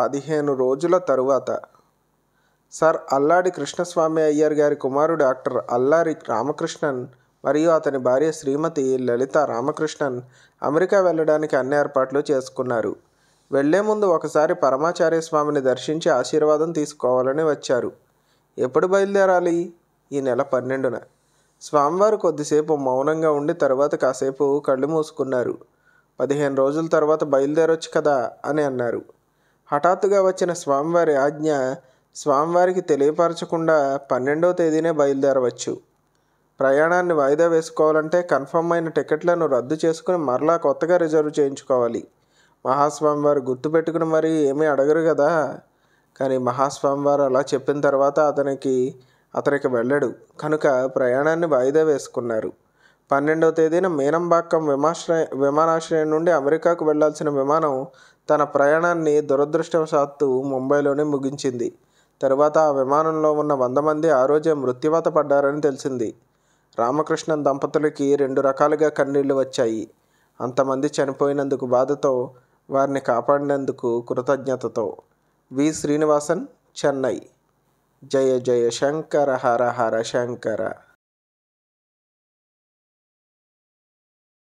పదిహేను రోజుల తరువాత సర్ అల్లాడి కృష్ణస్వామి అయ్యర్ గారి కుమారుడు డాక్టర్ అల్లారి రామకృష్ణన్ మరియు అతని భార్య శ్రీమతి లలిత రామకృష్ణన్ అమెరికా వెళ్ళడానికి అన్ని ఏర్పాట్లు చేసుకున్నారు వెళ్లే ముందు ఒకసారి పరమాచార్య స్వామిని దర్శించి ఆశీర్వాదం తీసుకోవాలని వచ్చారు ఎప్పుడు బయలుదేరాలి ఈ నెల పన్నెండున స్వామివారు కొద్దిసేపు మౌనంగా ఉండి తర్వాత కాసేపు కళ్ళు మూసుకున్నారు పదిహేను రోజుల తర్వాత బయలుదేరొచ్చు కదా అని అన్నారు హఠాత్తుగా వచ్చిన స్వామివారి ఆజ్ఞ స్వామివారికి తెలియపరచకుండా పన్నెండవ తేదీనే బయలుదేరవచ్చు ప్రయాణాన్ని వాయిదా వేసుకోవాలంటే కన్ఫర్మ్ అయిన టికెట్లను రద్దు చేసుకుని మరలా కొత్తగా రిజర్వ్ చేయించుకోవాలి మహాస్వామివారు గుర్తుపెట్టుకుని మరీ ఏమీ అడగరు కదా కానీ మహాస్వామివారు అలా చెప్పిన తర్వాత అతనికి అతనికి వెళ్ళడు కనుక ప్రయాణాన్ని వాయిదా వేసుకున్నారు పన్నెండవ తేదీన మీనంబాక్కం విమాశ్రయ విమానాశ్రయం నుండి అమెరికాకు వెళ్లాల్సిన విమానం తన ప్రయాణాన్ని దురదృష్టవశాత్తు ముంబైలోనే ముగించింది తరువాత ఆ విమానంలో ఉన్న వంద మంది ఆ రోజే మృత్యువాత పడ్డారని తెలిసింది రామకృష్ణన్ దంపతులకి రెండు రకాలుగా కన్నీళ్లు వచ్చాయి అంతమంది చనిపోయినందుకు బాధతో వారిని కాపాడినందుకు కృతజ్ఞతతో వి శ్రీనివాసన్ చెన్నై జయ జయ శంకర హర హర శంకర